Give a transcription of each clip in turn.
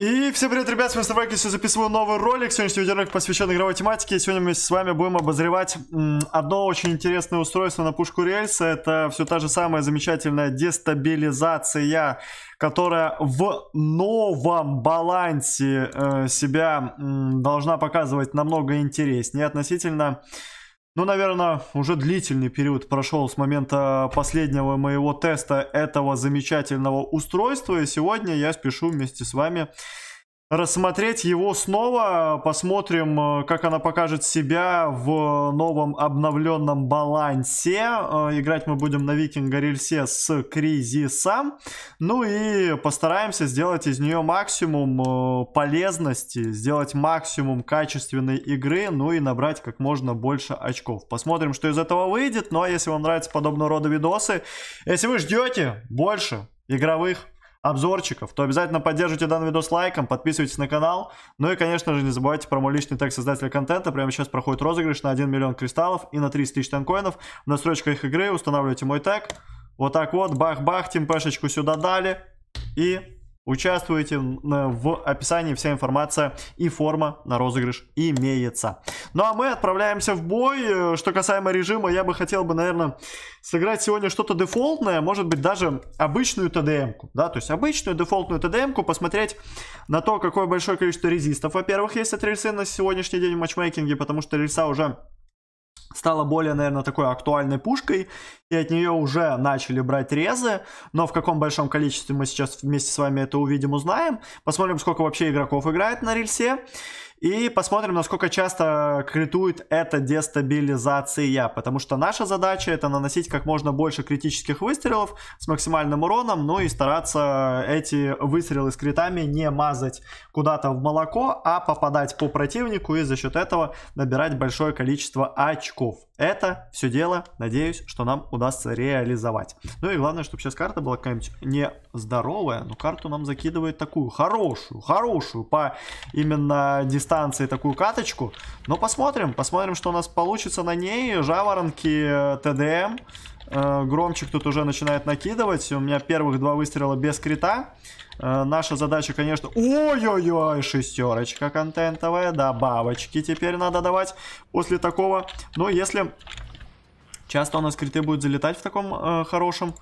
И всем привет, ребят, с вами Ставрак, Сегодня записываю новый ролик, сегодняшний видеоролик посвящен игровой тематике, сегодня мы с вами будем обозревать одно очень интересное устройство на пушку рельса, это все та же самая замечательная дестабилизация, которая в новом балансе э, себя должна показывать намного интереснее относительно ну, наверное, уже длительный период прошел с момента последнего моего теста этого замечательного устройства. И сегодня я спешу вместе с вами рассмотреть его снова. Посмотрим, э, как она покажет себя в новом обновленном балансе. Э, играть мы будем на Викинга Рельсе с Кризисом. Ну и постараемся сделать из нее максимум э, полезности, сделать максимум качественной игры, ну и набрать как можно больше очков. Посмотрим, что из этого выйдет. Ну а если вам нравятся подобного рода видосы, если вы ждете больше игровых обзорчиков, то обязательно поддержите данный видос лайком, подписывайтесь на канал. Ну и, конечно же, не забывайте про мой личный тег создателя контента. Прямо сейчас проходит розыгрыш на 1 миллион кристаллов и на 30 тысяч танкоинов. В настройках игры устанавливайте мой тег. Вот так вот, бах-бах, тимпешечку сюда дали. И Участвуйте В описании вся информация и форма на розыгрыш имеется. Ну а мы отправляемся в бой. Э, что касаемо режима, я бы хотел бы, наверное, сыграть сегодня что-то дефолтное, может быть даже обычную ТДМ-ку, да, то есть обычную дефолтную ТДМ-ку, посмотреть на то, какое большое количество резистов, во-первых, есть от рельсы на сегодняшний день в матчмейкинге, потому что рельса уже стала более, наверное, такой актуальной пушкой, и от нее уже начали брать резы, но в каком большом количестве мы сейчас вместе с вами это увидим, узнаем. Посмотрим, сколько вообще игроков играет на рельсе. И посмотрим, насколько часто критует эта дестабилизация. Потому что наша задача это наносить как можно больше критических выстрелов с максимальным уроном. Ну и стараться эти выстрелы с критами не мазать куда-то в молоко, а попадать по противнику и за счет этого набирать большое количество очков. Это все дело, надеюсь, что нам удастся реализовать. Ну и главное, чтобы сейчас карта была какая-нибудь не здоровая, но ну, карту нам закидывает такую хорошую, хорошую по именно дистанции дистанции такую каточку. Но посмотрим, посмотрим, что у нас получится на ней. Жаворонки, э, ТДМ. Э, Громчик тут уже начинает накидывать. У меня первых два выстрела без крита. Э, наша задача, конечно... Ой-ой-ой, шестерочка контентовая. да бабочки. теперь надо давать после такого. Но если... Часто у нас криты будут залетать в таком э, хорошем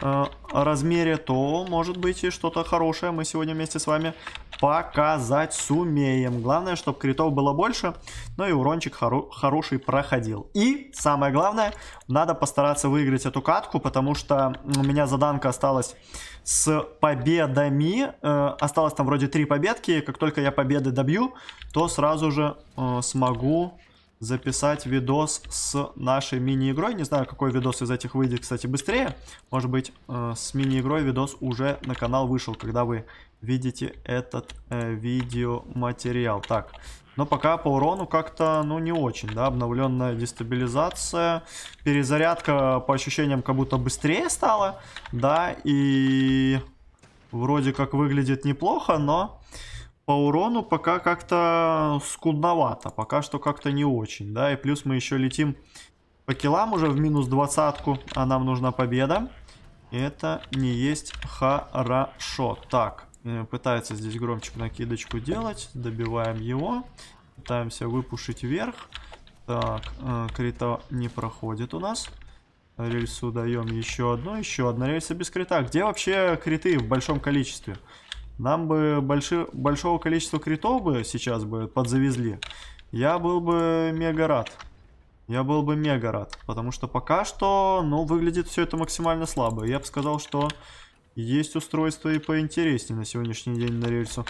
Э, размере, то, может быть, и что-то хорошее мы сегодня вместе с вами показать сумеем. Главное, чтобы критов было больше, но ну и урончик хоро хороший проходил. И самое главное, надо постараться выиграть эту катку, потому что у меня заданка осталась с победами. Э, осталось там вроде три победки. Как только я победы добью, то сразу же э, смогу записать видос с нашей мини-игрой. Не знаю, какой видос из этих выйдет, кстати, быстрее. Может быть, э, с мини-игрой видос уже на канал вышел, когда вы видите этот э, видеоматериал. Так, но пока по урону как-то, ну, не очень, да, обновленная дестабилизация, перезарядка по ощущениям как будто быстрее стала, да, и вроде как выглядит неплохо, но по урону пока как-то скудновато, пока что как-то не очень, да, и плюс мы еще летим по килам уже в минус двадцатку, а нам нужна победа. Это не есть хорошо. Так, э, пытается здесь громчик накидочку делать, добиваем его, пытаемся выпушить вверх. Так, э, крита не проходит у нас. Рельсу даем еще одну, еще одна рельса без крита. Где вообще криты в большом количестве? Нам бы больши, большого количества критов бы сейчас бы подзавезли. Я был бы мега рад. Я был бы мега рад. Потому что пока что, ну, выглядит все это максимально слабо. Я бы сказал, что есть устройство и поинтереснее на сегодняшний день на рельсу,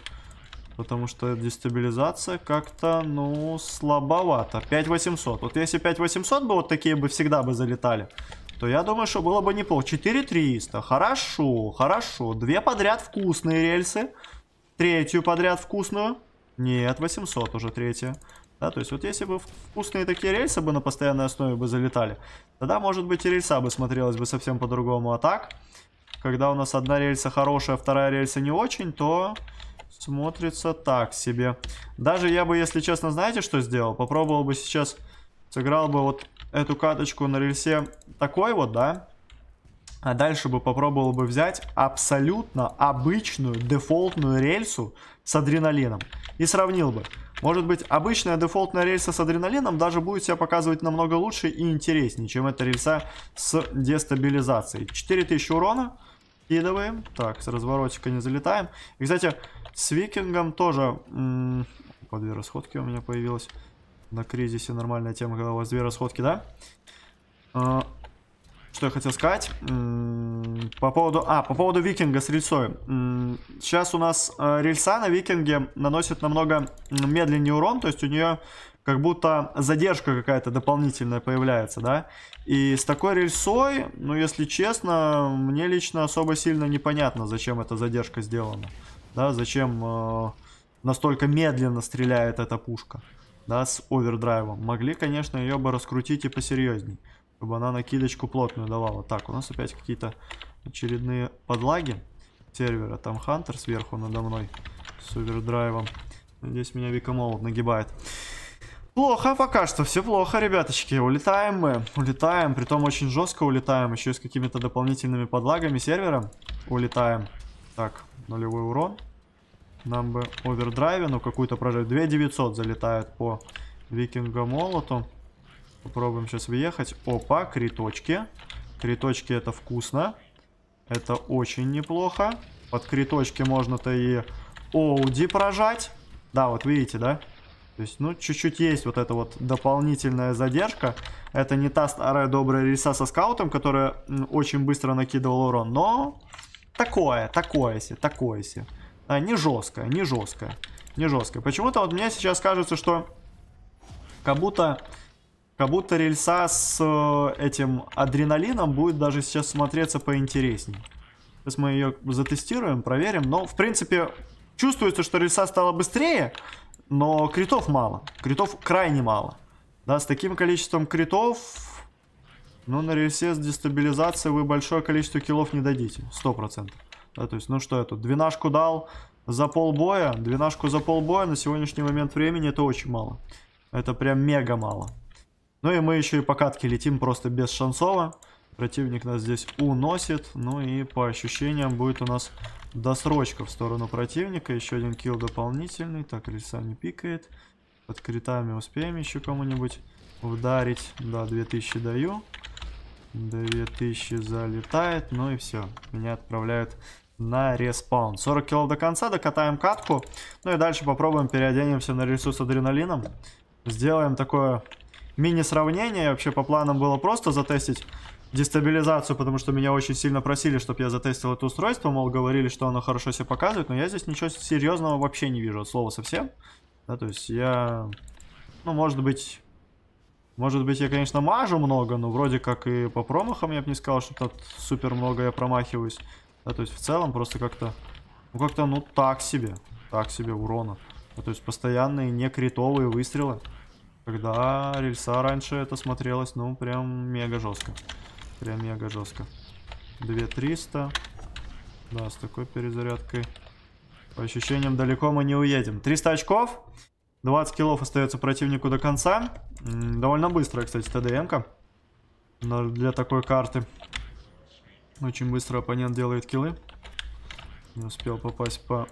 Потому что дестабилизация как-то, ну, слабовато. 5800. Вот если 5800 бы, вот такие бы всегда бы залетали то я думаю, что было бы неплохо. 4300, хорошо, хорошо. Две подряд вкусные рельсы. Третью подряд вкусную. Нет, 800 уже третья. Да, то есть вот если бы вкусные такие рельсы бы на постоянной основе бы залетали, тогда, может быть, и рельса бы смотрелась бы совсем по-другому. А так, когда у нас одна рельса хорошая, а вторая рельса не очень, то смотрится так себе. Даже я бы, если честно, знаете, что сделал? Попробовал бы сейчас, сыграл бы вот эту каточку на рельсе. Такой вот, да. А дальше бы попробовал бы взять абсолютно обычную дефолтную рельсу с адреналином. И сравнил бы. Может быть, обычная дефолтная рельса с адреналином даже будет себя показывать намного лучше и интереснее, чем эта рельса с дестабилизацией. 4000 урона. Кидываем. Так, с разворотика не залетаем. И, кстати, с викингом тоже... По две расходки у меня появилось. На кризисе нормальная тема когда голова звера расходки да? А, что я хотел сказать? по поводу... А, по поводу викинга с рельсой. сейчас у нас а, рельса на викинге наносит намного медленнее урон, то есть у нее как будто задержка какая-то дополнительная появляется, да? И с такой рельсой, ну, если честно, мне лично особо сильно непонятно, зачем эта задержка сделана. Да, зачем э, настолько медленно стреляет эта пушка да, с овердрайвом. Могли, конечно, ее бы раскрутить и посерьезней, чтобы она накидочку плотную давала. Так, у нас опять какие-то очередные подлаги сервера. Там Хантер сверху надо мной с овердрайвом. Здесь меня Викомолд нагибает. Плохо пока что, все плохо, ребяточки. Улетаем мы, улетаем, притом очень жестко улетаем, еще и с какими-то дополнительными подлагами сервера улетаем. Так, нулевой урон. Нам бы овердрайвину какую-то прожать. 2900 залетает по викинга молоту. Попробуем сейчас въехать. Опа, криточки. Криточки это вкусно. Это очень неплохо. Под криточки можно-то и Оуди прожать. Да, вот видите, да? То есть, ну, чуть-чуть есть вот эта вот дополнительная задержка. Это не та старая добрая риса со скаутом, которая очень быстро накидывала урон, но такое, такое себе, такое себе. А, не жестко, не жестко, не жестко. Почему-то вот мне сейчас кажется, что как будто, как будто рельса с э, этим адреналином будет даже сейчас смотреться поинтереснее. Сейчас мы ее затестируем, проверим. Но, в принципе, чувствуется, что рельса стала быстрее, но критов мало. Критов крайне мало. Да, с таким количеством критов, ну, на рельсе с дестабилизацией вы большое количество киллов не дадите, сто процентов. Да, то есть, ну что это, двенашку дал за полбоя, двенашку за полбоя на сегодняшний момент времени это очень мало. Это прям мега мало. Ну и мы еще и по катке летим просто без шансово. Противник нас здесь уносит. Ну и по ощущениям будет у нас досрочка в сторону противника. Еще один килл дополнительный. Так, лиса не пикает. Под критами успеем еще кому-нибудь ударить. Да, 2000 даю. 2000 залетает, ну и все. Меня отправляют на респаун. 40 килов до конца, докатаем катку. Ну и дальше попробуем переоденемся на рельсу с адреналином. Сделаем такое мини-сравнение. Вообще по планам было просто затестить дестабилизацию, потому что меня очень сильно просили, чтобы я затестил это устройство. Мол, говорили, что оно хорошо себя показывает, но я здесь ничего серьезного вообще не вижу от слова совсем. Да, то есть я... Ну, может быть, может быть, я, конечно, мажу много, но вроде как и по промахам я бы не сказал, что тут супер много я промахиваюсь. Да, то есть в целом просто как-то... Ну, как-то, ну, так себе. Так себе урона. Да, то есть постоянные не критовые выстрелы. Когда рельса раньше это смотрелось, ну, прям мега жестко. Прям мега жестко. 2300. Да, с такой перезарядкой. По ощущениям, далеко мы не уедем. 300 очков. 20 киллов остается противнику до конца. Довольно быстрая, кстати, ТДМ-ка для такой карты. Очень быстро оппонент делает киллы. Не успел попасть по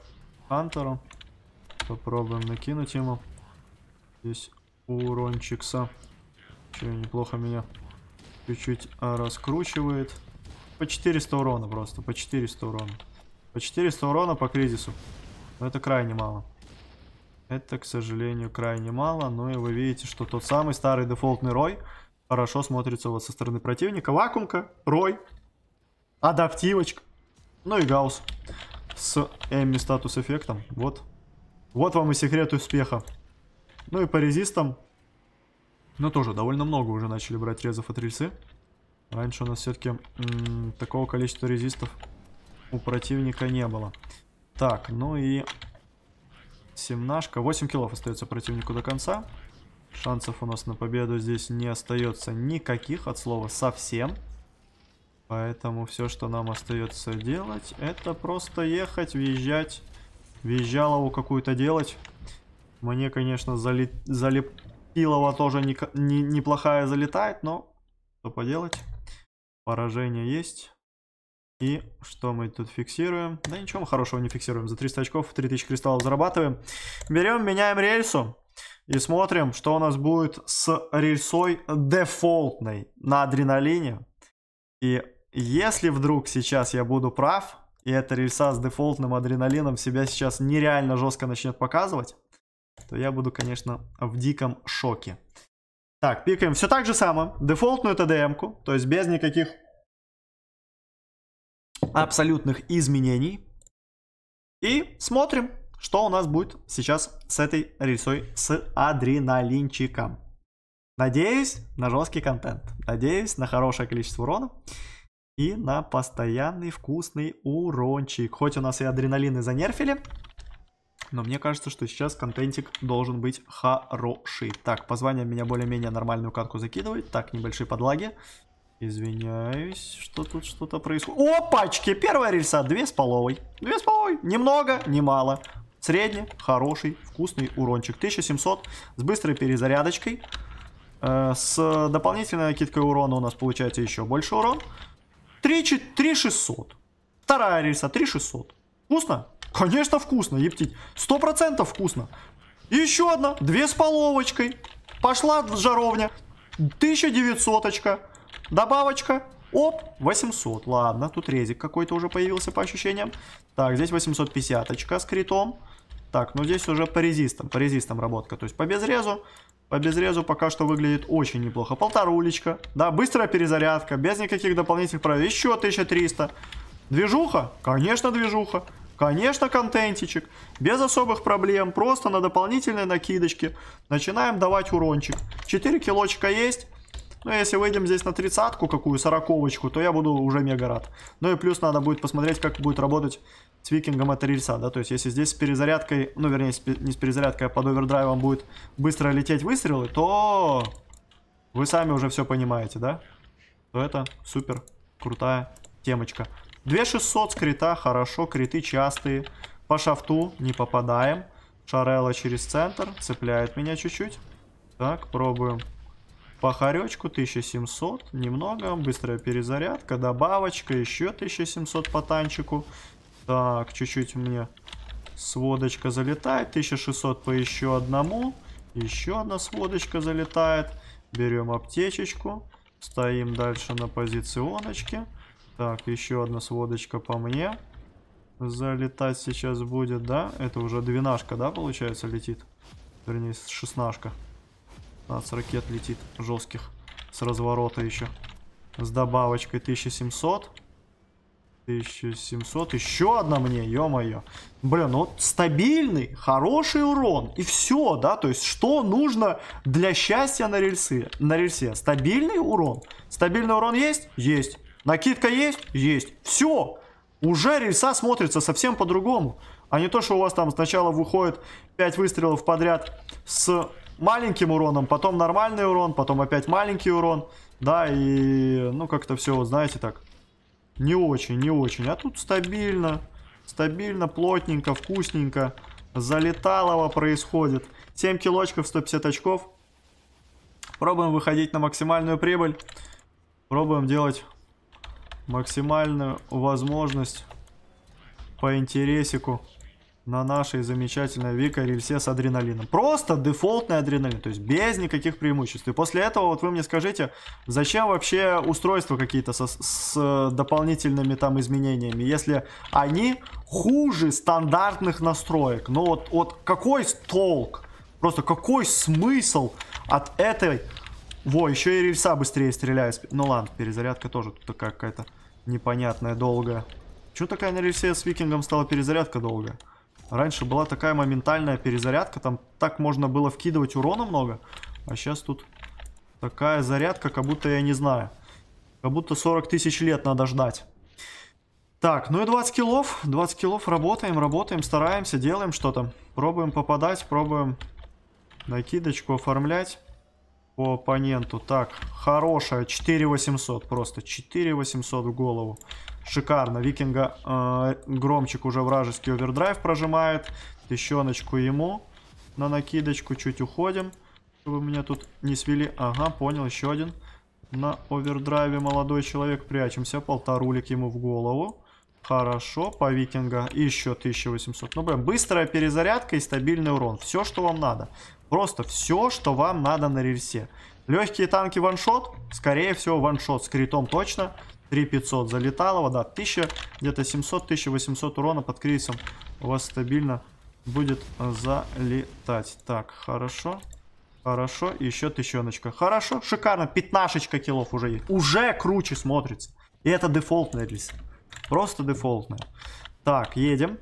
Хантеру. Попробуем накинуть ему. Здесь урончикса. Че, неплохо меня чуть-чуть а, раскручивает. По 400 урона просто, по 400 урона. По 400 урона по кризису. Но это крайне мало. Это, к сожалению, крайне мало. Но и вы видите, что тот самый старый дефолтный рой хорошо смотрится вот со стороны противника. Вакуумка, рой, адаптивочка, ну и гаусс с эмми статус эффектом. Вот. Вот вам и секрет успеха. Ну и по резистам. Ну тоже довольно много уже начали брать резов от рельсы. Раньше у нас все-таки такого количества резистов у противника не было. Так, ну и Семнашка. 8 килов остается противнику до конца. Шансов у нас на победу здесь не остается никаких, от слова совсем. Поэтому все, что нам остается делать, это просто ехать, въезжать. Визжалову какую-то делать. Мне, конечно, зали... залепилова тоже не... Не... неплохая залетает, но что поделать. Поражение есть. И что мы тут фиксируем? Да ничего мы хорошего не фиксируем. За 300 очков 3000 кристаллов зарабатываем. Берем, меняем рельсу. И смотрим, что у нас будет с рельсой дефолтной на адреналине. И если вдруг сейчас я буду прав, и эта рельса с дефолтным адреналином себя сейчас нереально жестко начнет показывать, то я буду, конечно, в диком шоке. Так, пикаем все так же самое. Дефолтную ТДМ-ку, то есть без никаких абсолютных изменений. И смотрим, что у нас будет сейчас с этой рельсой, с адреналинчиком. Надеюсь на жесткий контент. Надеюсь на хорошее количество урона. И на постоянный вкусный урончик. Хоть у нас и адреналины занерфили. Но мне кажется, что сейчас контентик должен быть хороший. Так, по меня более-менее нормальную катку закидывает. Так, небольшие подлаги. Извиняюсь, что тут что-то происходит. Опачки! Первая рельса, две с половой. Две с половой. Немного, немало. Средний, хороший, вкусный урончик. 1700 с быстрой перезарядочкой. Э, с дополнительной накидкой урона у нас получается еще больше урон. 3600. Вторая рельса, 3600. Вкусно? Конечно вкусно, ептить. 100% вкусно. Еще одна, две с половочкой. Пошла в жаровня. 1900 очка. Добавочка. Оп, 800. Ладно, тут резик какой-то уже появился по ощущениям. Так, здесь 850 очка с критом. Так, ну здесь уже по резистам, по резистам работка. То есть по безрезу. По безрезу пока что выглядит очень неплохо. Полторулечка. Да, быстрая перезарядка, без никаких дополнительных правил. Еще 1300. Движуха? Конечно, движуха. Конечно, контентичек. Без особых проблем. Просто на дополнительные накидочки Начинаем давать урончик. 4 килочка есть. Но ну, если выйдем здесь на тридцатку какую, сороковочку, то я буду уже мега рад. Ну и плюс надо будет посмотреть, как будет работать с викингом от рельса, да, то есть если здесь с перезарядкой, ну вернее не с перезарядкой, а под овердрайвом будет быстро лететь выстрелы, то вы сами уже все понимаете, да? То это супер крутая темочка. 2600 с крита, хорошо, криты частые. По шафту не попадаем. Шарелла через центр, цепляет меня чуть-чуть. Так, пробуем по хоречку 1700, немного, быстрая перезарядка, добавочка, еще 1700 по танчику. Так, чуть-чуть мне сводочка залетает, 1600 по еще одному, еще одна сводочка залетает. Берем аптечечку, стоим дальше на позиционочке. Так, еще одна сводочка по мне. Залетать сейчас будет, да? Это уже двенашка, да, получается, летит? Вернее, шестнашка. А с ракет летит жестких. С разворота еще. С добавочкой 1700. 1700. Еще одна мне, ё-моё. Блин, ну вот стабильный, хороший урон. И все, да? То есть, что нужно для счастья на рельсе? На рельсе. Стабильный урон. Стабильный урон есть? Есть. Накидка есть? Есть. Все. Уже рельса смотрится совсем по-другому. А не то, что у вас там сначала выходит 5 выстрелов подряд с маленьким уроном, потом нормальный урон, потом опять маленький урон. Да, и ну как-то все, вот знаете, так. Не очень, не очень. А тут стабильно, стабильно, плотненько, вкусненько. Залеталово происходит. 7 килочков, 150 очков. Пробуем выходить на максимальную прибыль. Пробуем делать максимальную возможность по интересику на нашей замечательной Вика рельсе с адреналином. Просто дефолтный адреналин, то есть без никаких преимуществ. И после этого вот вы мне скажите, зачем вообще устройства какие-то со, с дополнительными там изменениями, если они хуже стандартных настроек. Ну вот, вот какой толк, просто какой смысл от этой... Во, еще и рельса быстрее стреляет. Ну ладно, перезарядка тоже тут такая какая-то непонятная, долгая. Чего такая на рельсе с викингом стала перезарядка долгая? Раньше была такая моментальная перезарядка, там так можно было вкидывать урона много, а сейчас тут такая зарядка, как будто я не знаю. Как будто 40 тысяч лет надо ждать. Так, ну и 20 килов. 20 килов работаем, работаем, стараемся, делаем что-то. Пробуем попадать, пробуем накидочку оформлять по оппоненту. Так, хорошая, 4800 просто, 4800 в голову. Шикарно. Викинга э, Громчик уже вражеский овердрайв прожимает. Тыщеночку ему на накидочку. Чуть уходим, чтобы меня тут не свели. Ага, понял, еще один. На овердрайве молодой человек. Прячемся. Полторулик ему в голову. Хорошо, по викинга еще 1800. Ну, блин, быстрая перезарядка и стабильный урон. Все, что вам надо. Просто все, что вам надо на рельсе. Легкие танки ваншот. Скорее всего, ваншот с критом точно. 3500 залетало, да, 1000, где-то 700-1800 урона под кризисом у вас стабильно будет э, залетать. Так, хорошо. Хорошо, и еще тысяченочка. Хорошо, шикарно. Пятнашечка килов уже есть. Уже круче смотрится. И это дефолтная рельс. Просто дефолтная. Так, едем.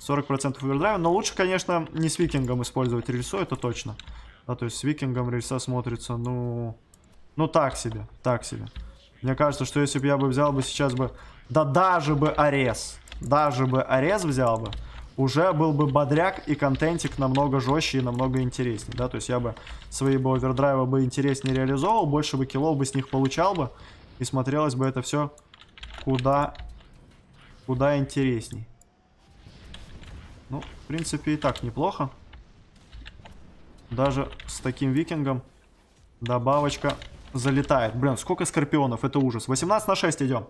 40% овердрайва. Но лучше, конечно, не с викингом использовать рельсу, это точно. А то есть с викингом рельса смотрится, ну... Ну так себе, так себе. Мне кажется, что если бы я бы взял бы сейчас бы... Да даже бы Арес. Даже бы Арес взял бы. Уже был бы бодряк и контентик намного жестче и намного интереснее. Да? То есть я бы свои бы овердрайвы бы интереснее реализовал, Больше бы килов бы с них получал бы. И смотрелось бы это все куда... Куда интересней. Ну, в принципе, и так неплохо. Даже с таким викингом добавочка залетает. Блин, сколько скорпионов, это ужас. 18 на 6 идем.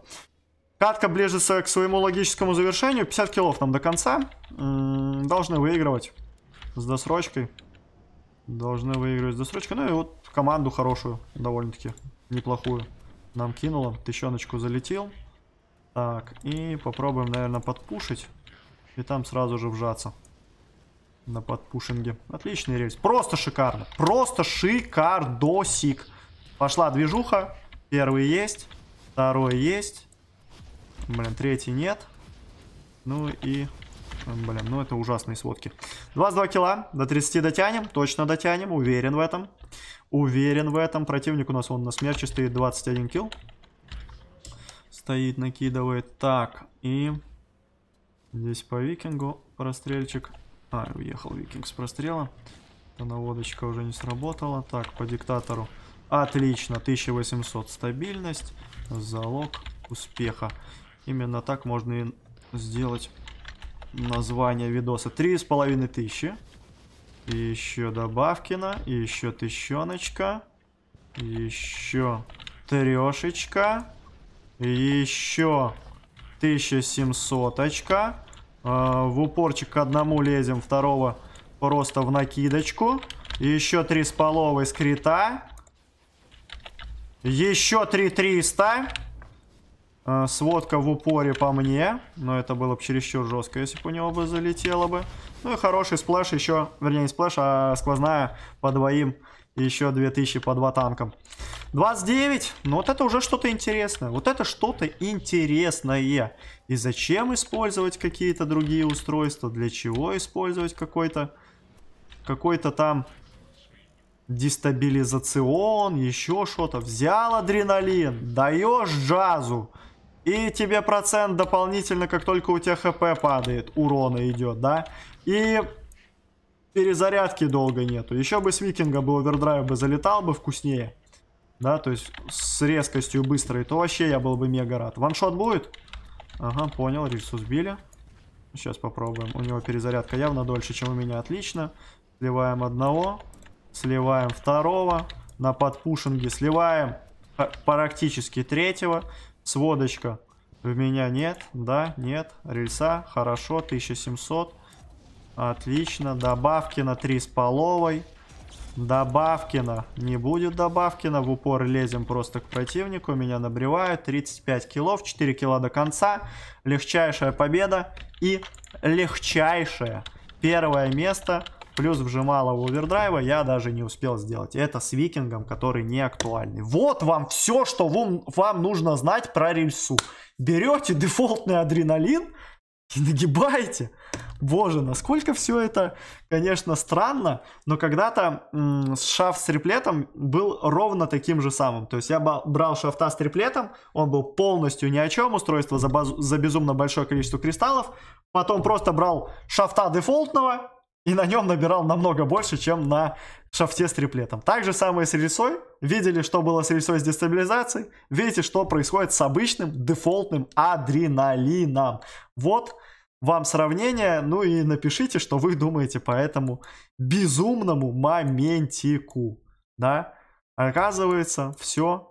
Катка ближется к своему логическому завершению. 50 килов нам до конца. должны выигрывать с досрочкой. Должны выигрывать с досрочкой. Ну и вот команду хорошую, довольно-таки неплохую. Нам кинуло. Тыщеночку залетел. Так, и попробуем, наверное, подпушить. И там сразу же вжаться. На подпушинге. Отличный рельс. Просто шикарно. Просто шикардосик. Пошла движуха. Первый есть. Второй есть. Блин, третий нет. Ну и... Блин, ну это ужасные сводки. 22 кило. До 30 дотянем. Точно дотянем. Уверен в этом. Уверен в этом. Противник у нас, он на смерчи стоит. 21 килл. Стоит, накидывает. Так, и... Здесь по викингу прострельчик. А, уехал викинг с прострела. Наводочка уже не сработала. Так, по диктатору. Отлично, 1800 стабильность, залог успеха. Именно так можно и сделать название видоса. Три с половиной тысячи. И еще добавкина, и еще тыщеночка, еще трешечка, еще 1700 очка. Э, в упорчик к одному лезем, второго просто в накидочку. И еще три с половой скрита. Еще 3300. Э, сводка в упоре по мне. Но это было бы чересчур жестко, если бы у него бы залетело бы. Ну и хороший сплэш еще. Вернее, не сплэш, а сквозная по двоим. И еще 2000 по два танкам. 29. Ну вот это уже что-то интересное. Вот это что-то интересное. И зачем использовать какие-то другие устройства? Для чего использовать какой-то... Какой-то там дестабилизацион, еще что-то. Взял адреналин, даешь джазу. И тебе процент дополнительно, как только у тебя хп падает, урона идет, да? И перезарядки долго нету. Еще бы с викинга бы овердрайв бы залетал бы вкуснее. Да, то есть с резкостью быстрой, то вообще я был бы мега рад. Ваншот будет? Ага, понял, рельсу сбили. Сейчас попробуем. У него перезарядка явно дольше, чем у меня. Отлично. Сливаем одного. Сливаем второго. На подпушинге сливаем э, практически третьего. Сводочка. В меня нет. Да, нет. Рельса. Хорошо. 1700. Отлично. добавки на 3 с половой. Добавкина. Не будет Добавкина. В упор лезем просто к противнику. Меня набревают. 35 килов. 4 кило до конца. Легчайшая победа. И легчайшее первое место плюс вжимала в овердрайва, я даже не успел сделать. Это с викингом, который не актуальный. Вот вам все, что вам, вам нужно знать про рельсу. Берете дефолтный адреналин и нагибаете. Боже, насколько все это, конечно, странно, но когда-то шафт с триплетом был ровно таким же самым. То есть я брал шафта с триплетом, он был полностью ни о чем, устройство за, базу, за безумно большое количество кристаллов, потом просто брал шафта дефолтного, и на нем набирал намного больше, чем на шафте с триплетом. Так же самое с рельсой. Видели, что было с рельсой с дестабилизацией. Видите, что происходит с обычным дефолтным адреналином. Вот вам сравнение. Ну и напишите, что вы думаете по этому безумному моментику. Да? Оказывается, все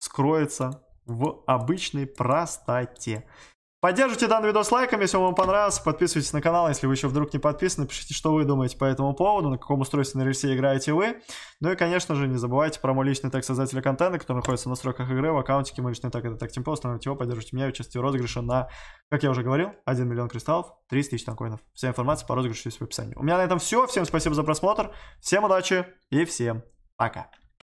скроется в обычной простоте. Поддержите данный видос лайком, если он вам понравился. Подписывайтесь на канал, если вы еще вдруг не подписаны. Пишите, что вы думаете по этому поводу, на каком устройстве на рельсе играете вы. Ну и, конечно же, не забывайте про мой личный тег создателя контента, который находится в настройках игры, в аккаунте мой личный тег, это тег Тимпо. Установите его, поддержите меня в части в на, как я уже говорил, 1 миллион кристаллов, 30 тысяч танкоинов. Вся информация по розыгрышу есть в описании. У меня на этом все. Всем спасибо за просмотр. Всем удачи и всем пока.